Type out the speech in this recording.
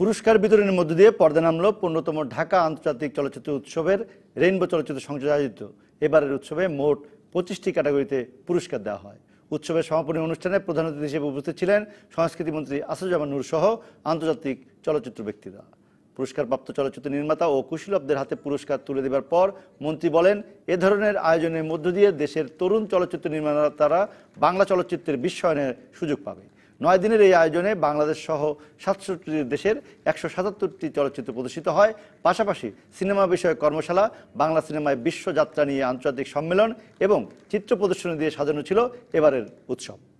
পুরস্কার বিতরণের মধ্য দিয়ে পর্দা নামল পনেরোতম ঢাকা আন্তর্জাতিক চলচ্চিত্র উৎসবের রেইনবো চলচ্চিত্র সংসদ আয়োজিত এবারের উৎসবে মোট পঁচিশটি ক্যাটাগরিতে পুরস্কার দেওয়া হয় উৎসবের সমাপনী অনুষ্ঠানে প্রধান অতিথি হিসেবে উপস্থিত ছিলেন সংস্কৃতি মন্ত্রী আসাদুজ্জামান নূর সহ আন্তর্জাতিক চলচ্চিত্র ব্যক্তিরা পুরস্কারপ্রাপ্ত চলচ্চিত্র নির্মাতা ও কুশীলবদের হাতে পুরস্কার তুলে দেবার পর মন্ত্রী বলেন এ ধরনের আয়োজনের মধ্য দিয়ে দেশের তরুণ চলচ্চিত্র নির্মাতারা বাংলা চলচ্চিত্রের বিশ্বায়নের সুযোগ পাবে নয় দিনের এই আয়োজনে বাংলাদেশ সহ সাতষট্টি দেশের একশো সাতাত্তরটি চলচ্চিত্র প্রদর্শিত হয় পাশাপাশি সিনেমা বিষয়ক কর্মশালা বাংলা সিনেমায় বিশ্বযাত্রা নিয়ে আন্তর্জাতিক সম্মেলন এবং চিত্র প্রদর্শনী দিয়ে সাজানো ছিল এবারের উৎসব